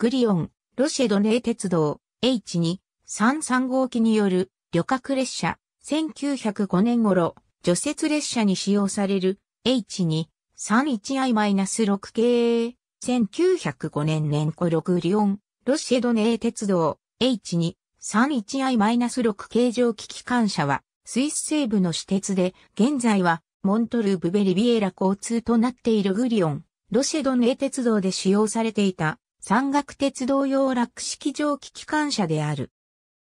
グリオン、ロシェドネー鉄道、H2、33号機による旅客列車、1905年頃、除雪列車に使用される H2、31i-6 系、1905年年頃グリオン、ロシェドネー鉄道、H2、31i-6 形状機機関車は、スイス西部の私鉄で、現在は、モントルーブベリビエラ交通となっているグリオン、ロシェドネー鉄道で使用されていた、山岳鉄道用落式蒸気機関車である。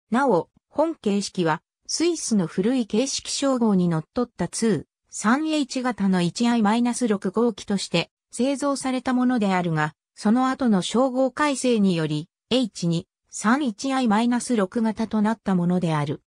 なお、本形式は、スイスの古い形式称号にのっとった 2-3H 型の 1i-6 号機として製造されたものであるが、その後の称号改正により、H2-31i-6 型となったものである。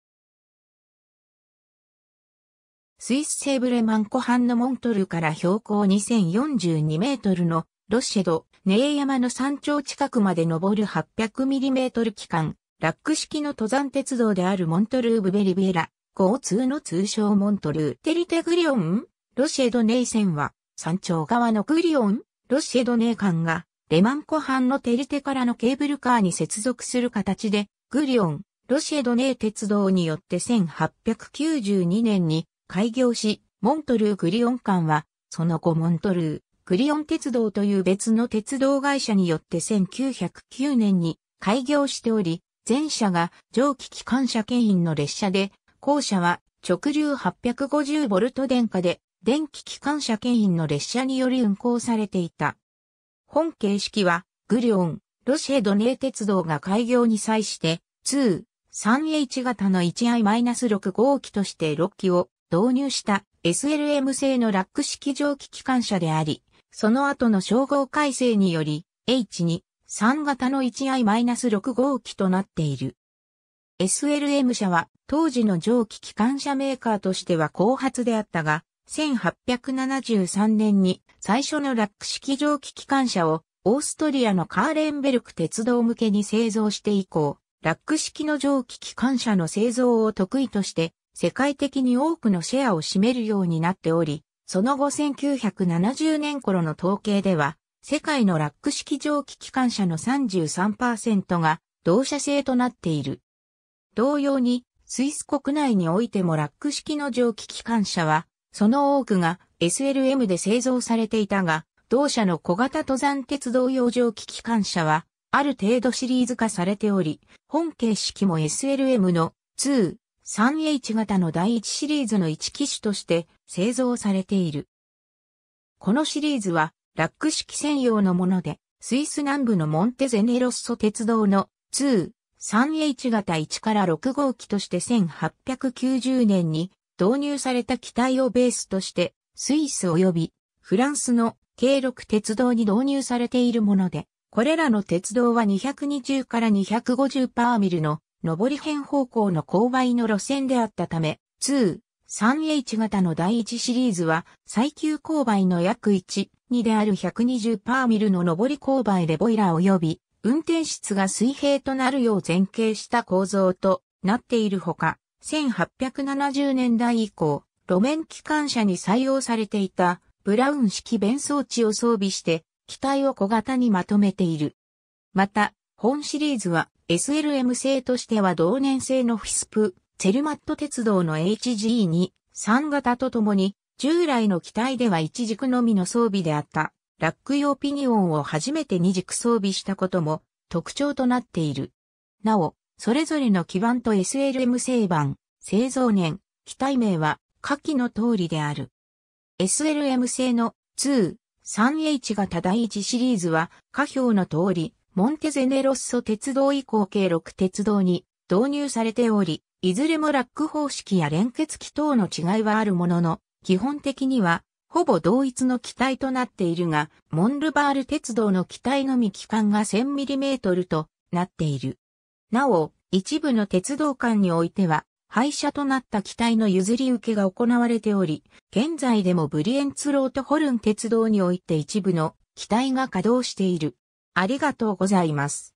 スイスセーブレマン湖畔のモントルから標高2042メートルのロシェド、ネエ山の山頂近くまで登る 800mm 機関、ラック式の登山鉄道であるモントルーブベリベラ、交通の通称モントルーテリテグリオンロシェドネイ線は、山頂側のグリオン、ロシェドネイ間が、レマン湖畔のテリテからのケーブルカーに接続する形で、グリオン、ロシェドネイ鉄道によって1892年に開業し、モントルーグリオン間は、その後モントルー、クリオン鉄道という別の鉄道会社によって1909年に開業しており、前車が蒸気機関車牽引の列車で、後車は直流 850V 電化で電気機関車牽引の列車により運行されていた。本形式はグリオン、ロシェドネー鉄道が開業に際して2、3H 型の 1i-6 号機として6機を導入した SLM 製のラック式蒸気機関車であり、その後の称号改正により、H2、3型の 1i-6 号機となっている。SLM 社は当時の蒸気機関車メーカーとしては後発であったが、1873年に最初のラック式蒸気機関車をオーストリアのカーレンベルク鉄道向けに製造して以降、ラック式の蒸気機関車の製造を得意として世界的に多くのシェアを占めるようになっており、その後1970年頃の統計では、世界のラック式蒸気機関車の33%が同社製となっている。同様に、スイス国内においてもラック式の蒸気機関車は、その多くが SLM で製造されていたが、同社の小型登山鉄道用蒸気機関車は、ある程度シリーズ化されており、本形式も SLM の2、3H 型の第1シリーズの1機種として製造されている。このシリーズはラック式専用のもので、スイス南部のモンテゼネロッソ鉄道の 2-3H 型1から6号機として1890年に導入された機体をベースとしてスイス及びフランスの軽6鉄道に導入されているもので、これらの鉄道は220から250パーミルの上り辺方向の勾配の路線であったため、2、3H 型の第1シリーズは最急勾配の約1、2である120パーミルの上り勾配でボイラー及び運転室が水平となるよう前傾した構造となっているほか、1870年代以降、路面機関車に採用されていたブラウン式弁装置を装備して、機体を小型にまとめている。また、本シリーズは SLM 製としては同年製のフィスプ、チェルマット鉄道の HG2、3型とともに、従来の機体では一軸のみの装備であった、ラック用ピニオンを初めて二軸装備したことも特徴となっている。なお、それぞれの基板と SLM 製版、製造年、機体名は下記の通りである。SLM 製の2、3H 型第1シリーズは下表の通り、モンテゼネロッソ鉄道以降計6鉄道に導入されており、いずれもラック方式や連結機等の違いはあるものの、基本的にはほぼ同一の機体となっているが、モンルバール鉄道の機体のみ機関が 1000mm となっている。なお、一部の鉄道間においては、廃車となった機体の譲り受けが行われており、現在でもブリエンツロートホルン鉄道において一部の機体が稼働している。ありがとうございます。